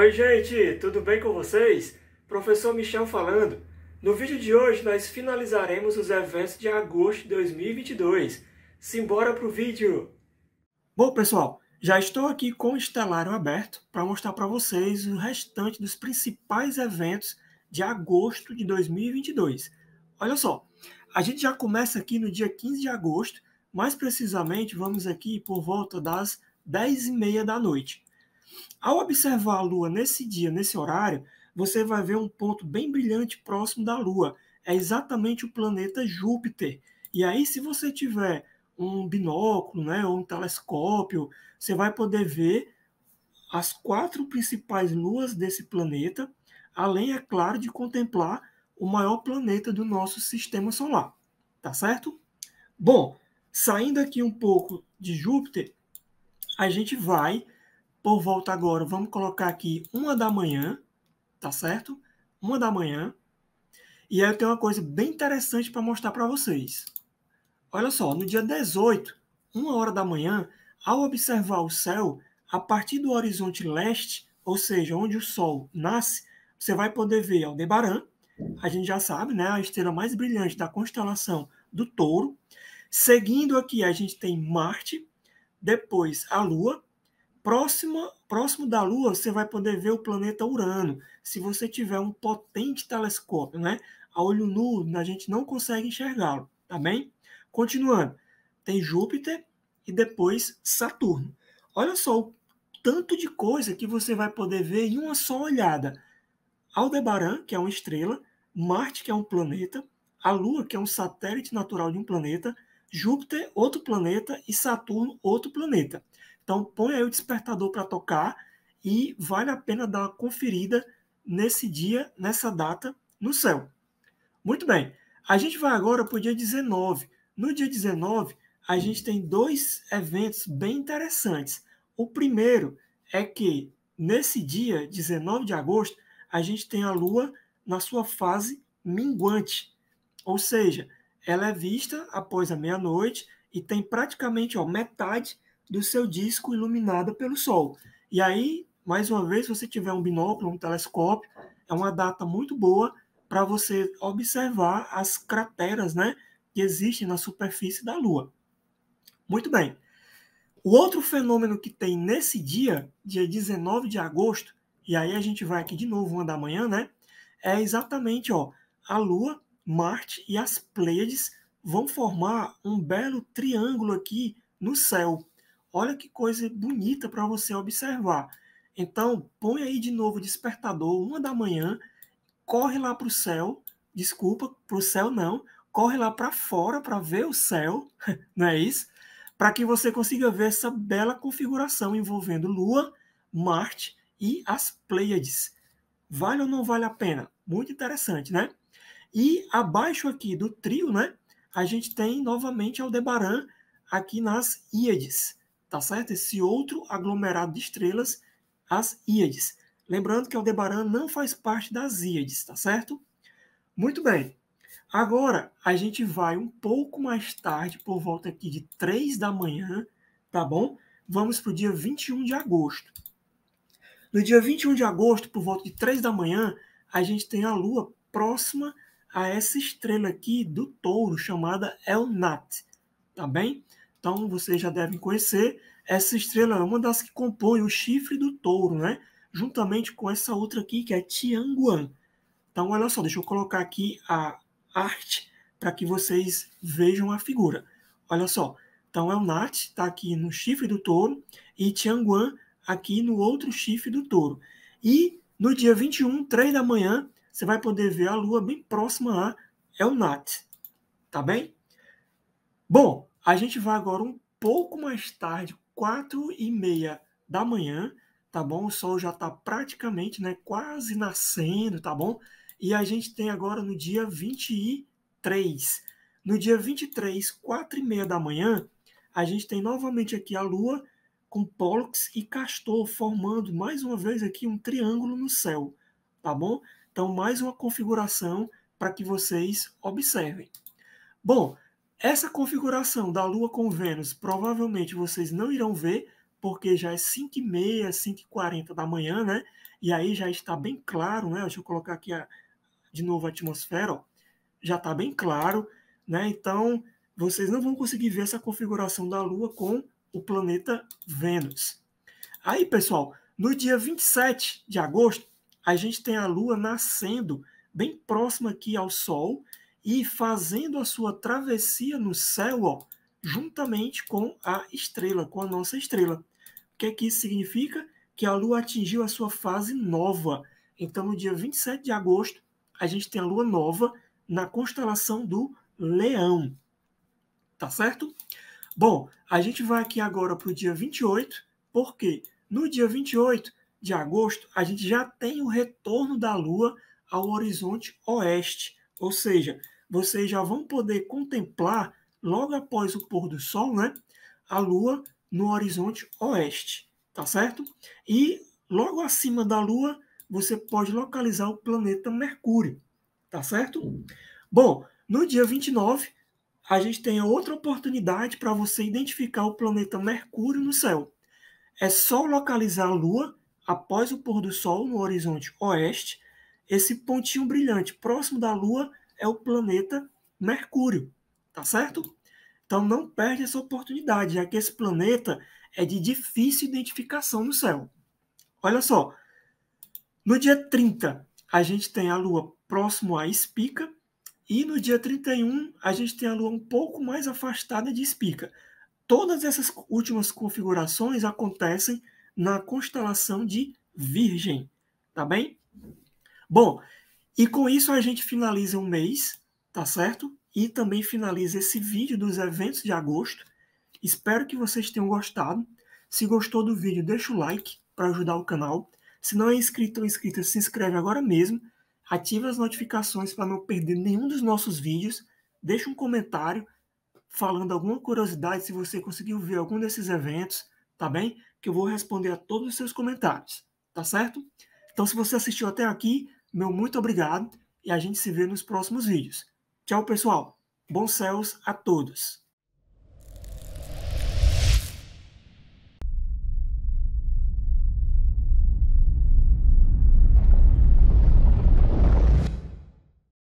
Oi, gente, tudo bem com vocês? Professor Michel falando. No vídeo de hoje nós finalizaremos os eventos de agosto de 2022. Simbora pro vídeo! Bom, pessoal, já estou aqui com o Estelário aberto para mostrar para vocês o restante dos principais eventos de agosto de 2022. Olha só, a gente já começa aqui no dia 15 de agosto, mais precisamente vamos aqui por volta das 10h30 da noite. Ao observar a Lua nesse dia, nesse horário, você vai ver um ponto bem brilhante próximo da Lua. É exatamente o planeta Júpiter. E aí, se você tiver um binóculo, né, ou um telescópio, você vai poder ver as quatro principais luas desse planeta, além, é claro, de contemplar o maior planeta do nosso sistema solar. Tá certo? Bom, saindo aqui um pouco de Júpiter, a gente vai por volta agora, vamos colocar aqui uma da manhã, tá certo? Uma da manhã. E aí eu tenho uma coisa bem interessante para mostrar para vocês. Olha só, no dia 18, uma hora da manhã, ao observar o céu, a partir do horizonte leste, ou seja, onde o Sol nasce, você vai poder ver Aldebaran, a gente já sabe, né, a estrela mais brilhante da constelação do Touro. Seguindo aqui, a gente tem Marte, depois a Lua, próxima, próximo da Lua, você vai poder ver o planeta Urano, se você tiver um potente telescópio, né? A olho nu, a gente não consegue enxergá-lo, tá bem? Continuando, tem Júpiter e depois Saturno. Olha só o tanto de coisa que você vai poder ver em uma só olhada. Aldebaran, que é uma estrela, Marte, que é um planeta, a Lua, que é um satélite natural de um planeta, Júpiter, outro planeta, e Saturno, outro planeta. Então, põe aí o despertador para tocar e vale a pena dar uma conferida nesse dia, nessa data, no céu. Muito bem, a gente vai agora para o dia 19. No dia 19, a gente tem dois eventos bem interessantes. O primeiro é que nesse dia, 19 de agosto, a gente tem a Lua na sua fase minguante, ou seja, ela é vista após a meia-noite e tem praticamente ó, metade do seu disco iluminada pelo Sol. E aí, mais uma vez, se você tiver um binóculo, um telescópio, é uma data muito boa para você observar as crateras né, que existem na superfície da Lua. Muito bem. O outro fenômeno que tem nesse dia, dia 19 de agosto, e aí a gente vai aqui de novo, uma da manhã, né? É exatamente ó, a Lua, Marte e as Pleiades vão formar um belo triângulo aqui no céu. Olha que coisa bonita para você observar. Então, põe aí de novo o despertador, uma da manhã, corre lá para o céu, desculpa, para o céu não, corre lá para fora para ver o céu, não é isso? Para que você consiga ver essa bela configuração envolvendo Lua, Marte e as Pleiades. Vale ou não vale a pena? Muito interessante, né? E abaixo aqui do trio, né, a gente tem novamente Aldebaran aqui nas Íades tá certo? Esse outro aglomerado de estrelas, as Íades. Lembrando que Aldebaran não faz parte das Íades, tá certo? Muito bem. Agora, a gente vai um pouco mais tarde, por volta aqui de 3 da manhã, tá bom? Vamos para o dia 21 de agosto. No dia 21 de agosto, por volta de 3 da manhã, a gente tem a Lua próxima a essa estrela aqui do touro, chamada El Nat, tá bem? Então vocês já devem conhecer. Essa estrela é uma das que compõe o chifre do touro, né? Juntamente com essa outra aqui, que é Tianguan. Então, olha só, deixa eu colocar aqui a arte para que vocês vejam a figura. Olha só. Então, é o Nat, está aqui no chifre do touro e Tianguan aqui no outro chifre do touro. E no dia 21, 3 da manhã, você vai poder ver a lua bem próxima a é Nat. Tá bem? Bom, a gente vai agora um pouco mais tarde, quatro e meia da manhã, tá bom? O sol já está praticamente, né, quase nascendo, tá bom? E a gente tem agora no dia 23. No dia 23, quatro e meia da manhã, a gente tem novamente aqui a Lua com Pollux e Castor formando mais uma vez aqui um triângulo no céu, tá bom? Então, mais uma configuração para que vocês observem. Bom, essa configuração da Lua com Vênus provavelmente vocês não irão ver, porque já é 5h30, 5h40 da manhã, né? E aí já está bem claro, né? Deixa eu colocar aqui a, de novo a atmosfera, ó. já está bem claro, né? Então vocês não vão conseguir ver essa configuração da Lua com o planeta Vênus. Aí, pessoal, no dia 27 de agosto, a gente tem a Lua nascendo bem próxima aqui ao Sol e fazendo a sua travessia no céu, ó, juntamente com a estrela, com a nossa estrela. O que é que isso significa? Que a Lua atingiu a sua fase nova. Então, no dia 27 de agosto, a gente tem a Lua nova na constelação do Leão. Tá certo? Bom, a gente vai aqui agora para o dia 28, porque no dia 28 de agosto, a gente já tem o retorno da Lua ao horizonte oeste. Ou seja, vocês já vão poder contemplar, logo após o pôr do sol, né, a Lua no horizonte oeste, tá certo? E logo acima da Lua, você pode localizar o planeta Mercúrio, tá certo? Bom, no dia 29, a gente tem outra oportunidade para você identificar o planeta Mercúrio no céu. É só localizar a Lua após o pôr do Sol no horizonte oeste, esse pontinho brilhante próximo da Lua é o planeta Mercúrio, tá certo? Então não perde essa oportunidade, já que esse planeta é de difícil identificação no céu. Olha só, no dia 30 a gente tem a Lua próximo à Espica e no dia 31 a gente tem a Lua um pouco mais afastada de Espica. Todas essas últimas configurações acontecem na constelação de Virgem, tá bem? Bom, e com isso a gente finaliza um mês, tá certo? E também finaliza esse vídeo dos eventos de agosto. Espero que vocês tenham gostado. Se gostou do vídeo, deixa o like para ajudar o canal. Se não é inscrito ou inscrita, se inscreve agora mesmo. Ative as notificações para não perder nenhum dos nossos vídeos. Deixa um comentário falando alguma curiosidade se você conseguiu ver algum desses eventos, tá bem? Que eu vou responder a todos os seus comentários, tá certo? Então, se você assistiu até aqui, meu muito obrigado e a gente se vê nos próximos vídeos. Tchau, pessoal. Bons céus a todos.